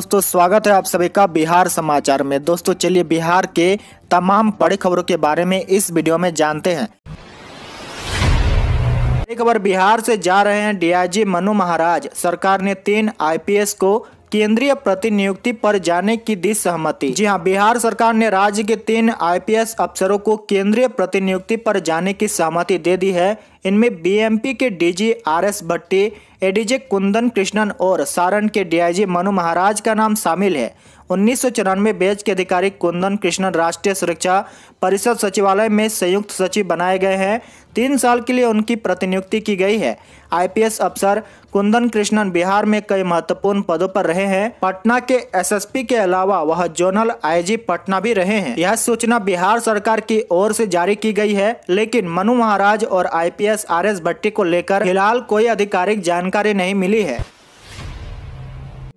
दोस्तों स्वागत है आप सभी का बिहार समाचार में दोस्तों चलिए बिहार के तमाम बड़ी खबरों के बारे में इस वीडियो में जानते हैं एक खबर बिहार से जा रहे हैं डीआईजी मनु महाराज सरकार ने तीन आईपीएस को केंद्रीय प्रतिनियुक्ति पर जाने की दी सहमति जी हां बिहार सरकार ने राज्य के तीन आईपीएस अफसरों को केंद्रीय प्रतिनियुक्ति पर जाने की सहमति दे दी है इनमें बीएमपी के DG RS Bhatti ADJ Kundan Krishnan और सारण के डीआईजी मनु महाराज का नाम शामिल है उन्नीस सौ बैच के अधिकारी कुंदन कृष्णन राष्ट्रीय सुरक्षा परिषद सचिवालय में संयुक्त सचिव बनाए गए हैं तीन साल के लिए उनकी प्रतिनियुक्ति की गई है आईपीएस अफसर कुंदन कृष्णन बिहार में कई महत्वपूर्ण पदों पर रहे हैं पटना के एसएसपी के अलावा वह जोनल आईजी पटना भी रहे हैं यह सूचना बिहार सरकार की ओर से जारी की गई है लेकिन मनु महाराज और I S R S Bhatti को लेकर फिलहाल कोई आधिकारिक जानकारी नहीं मिली है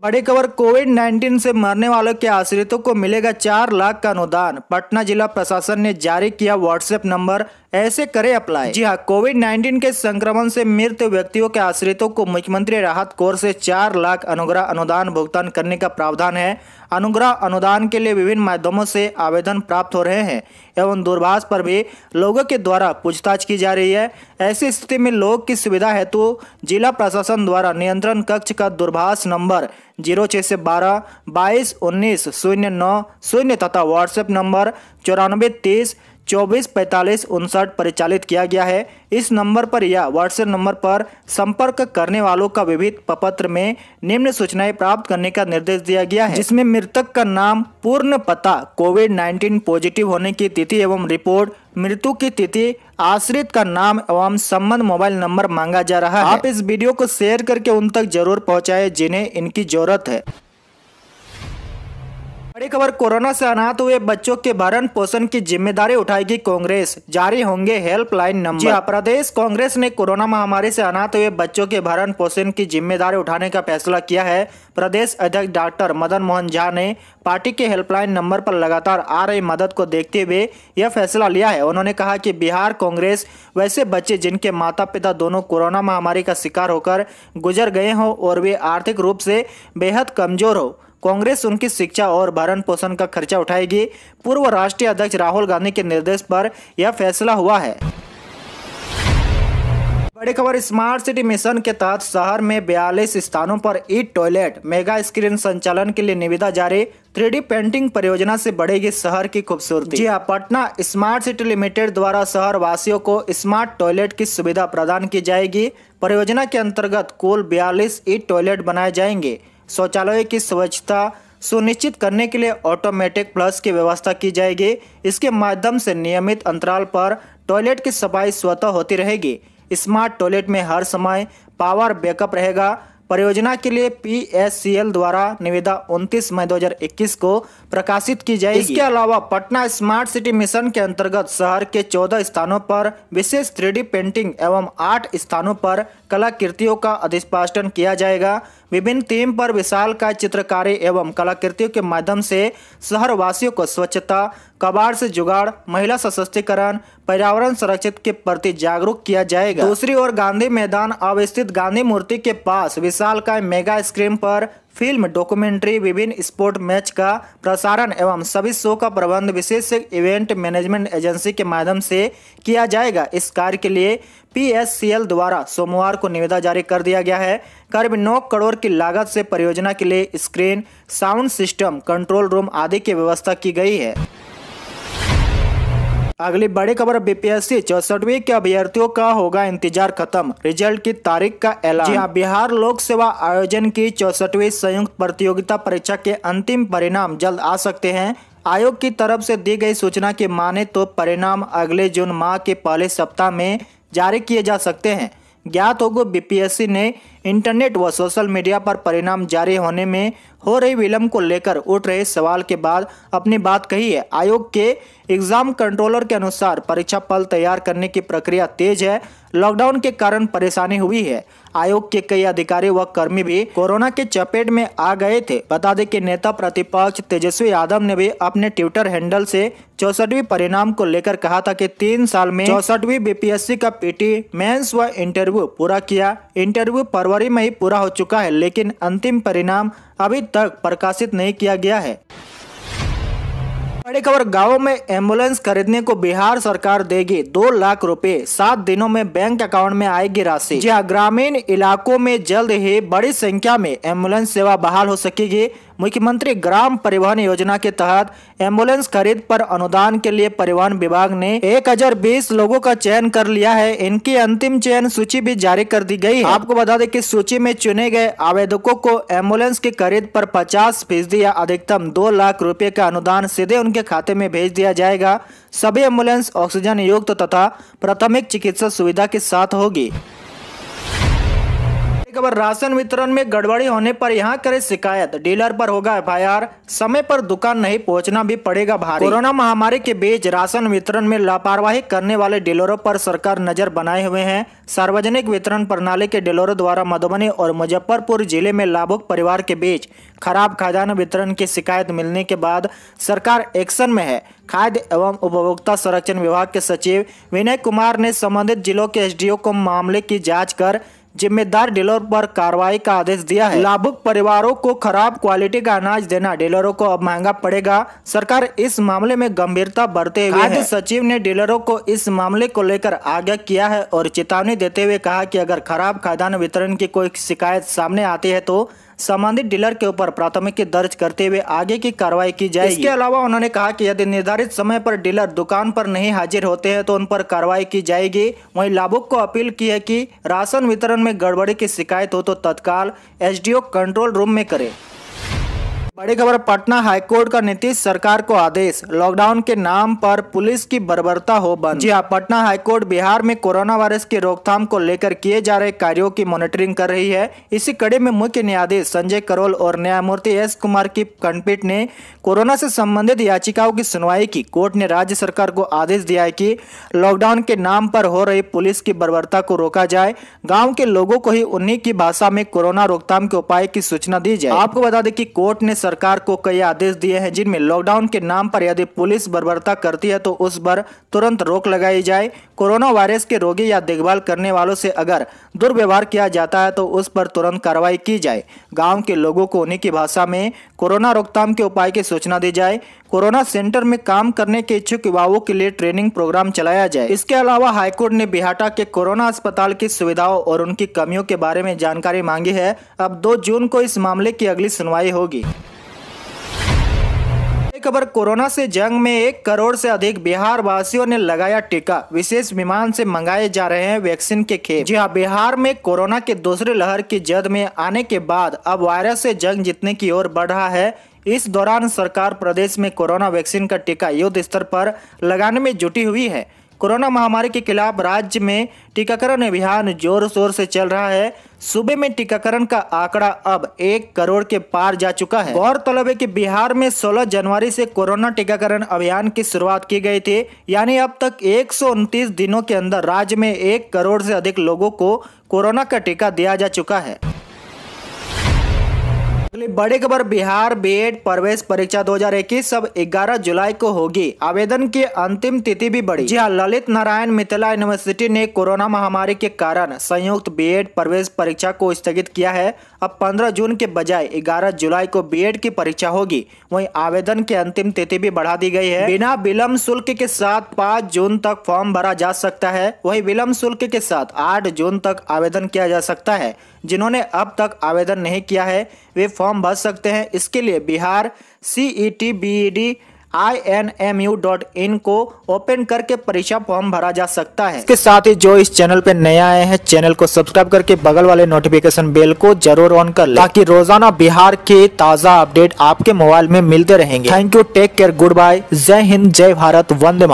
बड़ी खबर कोविड 19 से मरने वालों के आश्रितों को मिलेगा चार लाख का अनुदान पटना जिला प्रशासन ने जारी किया व्हाट्सएप नंबर ऐसे करे अप्लाई जी हाँ कोविड नाइन्टीन के संक्रमण से मृत व्यक्तियों के आश्रितों को मुख्यमंत्री राहत कोर से चार लाख अनुग्रह अनुदान भुगतान करने का प्रावधान है अनुग्रह अनुदान के लिए विभिन्न माध्यमों से आवेदन प्राप्त हो रहे हैं एवं दूरभाष पर भी लोगों के द्वारा पूछताछ की जा रही है ऐसी स्थिति में लोग की सुविधा हेतु जिला प्रशासन द्वारा नियंत्रण कक्ष का दूरभाष नंबर जीरो छः से बारह बाईस उन्नीस शून्य नौ शून्य तथा व्हाट्सएप नंबर चौरानबे तीस चौबीस पैंतालीस उनसठ परिचालित किया गया है इस नंबर पर या व्हाट्सएप नंबर पर संपर्क करने वालों का विभिन्न पत्र में निम्न सूचनाएं प्राप्त करने का निर्देश दिया गया है जिसमें मृतक का नाम पूर्ण पता कोविड 19 पॉजिटिव होने की तिथि एवं रिपोर्ट मृत्यु की तिथि आश्रित का नाम एवं संबंध मोबाइल नंबर मांगा जा रहा है आप इस वीडियो को शेयर करके उन तक जरूर पहुँचाए जिन्हें इनकी जरूरत है बड़ी खबर कोरोना से अनाथ हुए बच्चों के भरण पोषण की जिम्मेदारी उठाएगी कांग्रेस जारी होंगे हेल्पलाइन नंबर हाँ, प्रदेश कांग्रेस ने कोरोना महामारी से अनाथ हुए बच्चों के भरण पोषण की जिम्मेदारी उठाने का फैसला किया है प्रदेश अध्यक्ष डॉक्टर मदन मोहन झा ने पार्टी के हेल्पलाइन नंबर पर लगातार आ रही मदद को देखते हुए यह फैसला लिया है उन्होंने कहा कि बिहार कांग्रेस वैसे बच्चे जिनके माता पिता दोनों कोरोना महामारी का शिकार होकर गुजर गए हों और वे आर्थिक रूप से बेहद कमजोर हो कांग्रेस उनकी शिक्षा और भरण पोषण का खर्चा उठाएगी पूर्व राष्ट्रीय अध्यक्ष राहुल गांधी के निर्देश पर यह फैसला हुआ है बड़ी खबर स्मार्ट सिटी मिशन के तहत शहर में बयालीस स्थानों पर ई टॉयलेट मेगा स्क्रीन संचालन के लिए निविदा जारी थ्री पेंटिंग परियोजना से बढ़ेगी शहर की खूबसूरती जी हाँ पटना स्मार्ट सिटी लिमिटेड द्वारा शहर वासियों को स्मार्ट टॉयलेट की सुविधा प्रदान की जाएगी परियोजना के अंतर्गत कुल बयालीस ई टॉयलेट बनाए जाएंगे शौचालय की स्वच्छता सुनिश्चित करने के लिए ऑटोमेटिक प्लस की व्यवस्था की जाएगी इसके माध्यम से नियमित अंतराल पर टॉयलेट की सफाई स्वतः होती रहेगी स्मार्ट टॉयलेट में हर समय पावर बैकअप रहेगा परियोजना के लिए पी द्वारा निविदा 29 मई 2021 को प्रकाशित की जाएगी इसके अलावा पटना स्मार्ट सिटी मिशन के अंतर्गत शहर के 14 स्थानों पर विशेष थ्री पेंटिंग एवं 8 स्थानों पर कलाकृतियों का अधिष्पाष्टन किया जाएगा विभिन्न थीम पर विशाल का चित्रकारी एवं कलाकृतियों के माध्यम से शहरवासियों को स्वच्छता कबाड़ से जुगाड़ महिला सशक्तिकरण पर्यावरण सुरक्षित के प्रति जागरूक किया जाएगा दूसरी ओर गांधी मैदान अवस्थित गांधी मूर्ति के पास विशाल का मेगा स्क्रीन पर फिल्म डॉक्यूमेंट्री विभिन्न स्पोर्ट मैच का प्रसारण एवं सभी शो का प्रबंध विशेष इवेंट मैनेजमेंट एजेंसी के माध्यम से किया जाएगा इस कार्य के लिए पीएससीएल द्वारा सोमवार को निविदा जारी कर दिया गया है करीब नौ करोड़ की लागत से परियोजना के लिए screen sound system control room आदि की व्यवस्था की गई है अगली बड़ी खबर बीपीएससी चौसठवीं के अभ्यर्थियों का होगा इंतजार खत्म रिजल्ट की तारीख का ऐलान जी हाँ बिहार लोक सेवा आयोजन की चौसठवी संयुक्त प्रतियोगिता परीक्षा के अंतिम परिणाम जल्द आ सकते हैं आयोग की तरफ से दी गई सूचना के माने तो परिणाम अगले जून माह के पहले सप्ताह में जारी किए जा सकते हैं ज्ञात होगा बीपीएससी ने इंटरनेट व सोशल मीडिया पर परिणाम जारी होने में हो रही विलंब को लेकर उठ रहे सवाल के बाद अपनी बात कही है आयोग के एग्जाम कंट्रोलर के अनुसार परीक्षा पल तैयार करने की प्रक्रिया तेज है लॉकडाउन के कारण परेशानी हुई है आयोग के कई अधिकारी व कर्मी भी कोरोना के चपेट में आ गए थे बता दें कि नेता प्रतिपक्ष तेजस्वी यादव ने भी अपने ट्विटर हैंडल से चौसठवीं परिणाम को लेकर कहा था कि तीन साल में चौसठवीं बीपीएससी का पीटी मेंस व इंटरव्यू पूरा किया इंटरव्यू पर्व फरवरी में ही पूरा हो चुका है लेकिन अंतिम परिणाम अभी तक प्रकाशित नहीं किया गया है बड़ी खबर गाँव में एम्बुलेंस खरीदने को बिहार सरकार देगी दो लाख रुपए सात दिनों में बैंक अकाउंट में आएगी राशि जहां ग्रामीण इलाकों में जल्द ही बड़ी संख्या में एम्बुलेंस सेवा बहाल हो सकेगी मुख्यमंत्री ग्राम परिवहन योजना के तहत एम्बुलेंस खरीद पर अनुदान के लिए परिवहन विभाग ने 1020 लोगों का चयन कर लिया है इनकी अंतिम चयन सूची भी जारी कर दी गई है आपको बता दें कि सूची में चुने गए आवेदकों को एम्बुलेंस की खरीद पर 50 फीसदी या अधिकतम दो लाख रुपए का अनुदान सीधे उनके खाते में भेज दिया जाएगा सभी एम्बुलेंस ऑक्सीजन युक्त तथा प्राथमिक चिकित्सा सुविधा के साथ होगी खबर राशन वितरण में गड़बड़ी होने पर यहाँ करे शिकायत डीलर पर होगा एफ समय पर दुकान नहीं पहुंचना भी पड़ेगा भारी कोरोना महामारी के बीच राशन वितरण में लापरवाही करने वाले डीलरों पर सरकार नजर बनाए हुए है सार्वजनिक वितरण प्रणाली के डीलरों द्वारा मधुबनी और मुजफ्फरपुर जिले में लाभुक परिवार के बीच खराब खाद्यान्न वितरण की शिकायत मिलने के बाद सरकार एक्शन में है खाद्य एवं उपभोक्ता संरक्षण विभाग के सचिव विनय कुमार ने संबंधित जिलों के एस को मामले की जाँच कर जिम्मेदार डीलर पर कार्रवाई का आदेश दिया है लाभुक परिवारों को खराब क्वालिटी का अनाज देना डीलरों को अब महंगा पड़ेगा सरकार इस मामले में गंभीरता बरते हुए खाद्य सचिव ने डीलरों को इस मामले को लेकर आगे किया है और चेतावनी देते हुए कहा कि अगर खराब खाद्यान्न वितरण की कोई शिकायत सामने आती है तो संबंधित डीलर के ऊपर प्राथमिकी दर्ज करते हुए आगे की कार्रवाई की जाएगी इसके अलावा उन्होंने कहा कि यदि निर्धारित समय पर डीलर दुकान पर नहीं हाजिर होते हैं तो उन पर कार्रवाई की जाएगी वहीं लाभुक को अपील की है कि राशन वितरण में गड़बड़ी की शिकायत हो तो तत्काल एसडीओ कंट्रोल रूम में करे बड़ी खबर पटना हाईकोर्ट का नीतीश सरकार को आदेश लॉकडाउन के नाम पर पुलिस की बर्बरता हो बंद जी हाँ पटना हाईकोर्ट बिहार में कोरोना वायरस की रोकथाम को लेकर किए जा रहे कार्यों की मॉनिटरिंग कर रही है इसी कड़ी में मुख्य न्यायाधीश संजय करोल और न्यायमूर्ति एस कुमार की खंडपीठ ने कोरोना से संबंधित याचिकाओं की सुनवाई की कोर्ट ने राज्य सरकार को आदेश दिया है की लॉकडाउन के नाम पर हो रही पुलिस की बर्बरता को रोका जाए गाँव के लोगों को ही उन्हीं की भाषा में कोरोना रोकथाम के उपाय की सूचना दी जाए आपको बता दें की कोर्ट ने सरकार को कई आदेश दिए हैं जिनमें लॉकडाउन के नाम पर यदि पुलिस बर्बरता करती है तो उस पर तुरंत रोक लगाई जाए कोरोना वायरस के रोगी या देखभाल करने वालों से अगर दुर्व्यवहार किया जाता है तो उस पर तुरंत कार्रवाई की जाए गाँव के लोगों को उन्हीं की भाषा में कोरोना रोकथाम के उपाय की सूचना दी जाए कोरोना सेंटर में काम करने के इच्छुक युवाओं के लिए ट्रेनिंग प्रोग्राम चलाया जाए इसके अलावा हाईकोर्ट ने बिहाटा के कोरोना अस्पताल की सुविधाओं और उनकी कमियों के बारे में जानकारी मांगी है अब दो जून को इस मामले की अगली सुनवाई होगी खबर कोरोना से जंग में एक करोड़ से अधिक बिहार वासियों ने लगाया टीका विशेष विमान से मंगाए जा रहे हैं वैक्सीन के खेप जी हाँ बिहार में कोरोना के दूसरे लहर की जद में आने के बाद अब वायरस से जंग जीतने की ओर बढ़ रहा है इस दौरान सरकार प्रदेश में कोरोना वैक्सीन का टीका युद्ध स्तर पर लगाने में जुटी हुई है कोरोना महामारी के खिलाफ राज्य में टीकाकरण अभियान जोर शोर से चल रहा है सूबे में टीकाकरण का आंकड़ा अब एक करोड़ के पार जा चुका है गौरतलब है कि बिहार में 16 जनवरी से कोरोना टीकाकरण अभियान की शुरुआत की गई थी यानी अब तक एक दिनों के अंदर राज्य में एक करोड़ से अधिक लोगों को कोरोना का टीका दिया जा चुका है बड़ी खबर बिहार बीएड प्रवेश परीक्षा 2021 सब 11 जुलाई को होगी आवेदन की अंतिम तिथि भी बढ़ी जी हाँ, ललित नारायण मिथिला यूनिवर्सिटी ने कोरोना महामारी के कारण संयुक्त बीएड प्रवेश परीक्षा को स्थगित किया है अब 15 जून के बजाय 11 जुलाई को बीएड की परीक्षा होगी वहीं आवेदन की अंतिम तिथि भी बढ़ा दी गई है बिना विलम्ब शुल्क के साथ 5 जून तक फॉर्म भरा जा सकता है वहीं विलम्ब शुल्क के साथ 8 जून तक आवेदन किया जा सकता है जिन्होंने अब तक आवेदन नहीं किया है वे फॉर्म भर सकते हैं इसके लिए Bihar C E e I N M U dot in को ओपन करके परीक्षा फॉर्म भरा जा सकता है इसके साथ ही जो इस चैनल पे नया आए हैं चैनल को सब्सक्राइब करके बगल वाले नोटिफिकेशन बेल को जरूर ऑन कर ले ताकि रोजाना बिहार के ताज़ा अपडेट आपके मोबाइल में मिलते रहेंगे thank you take care goodbye जय हिंद जय भारत वंदे मातरम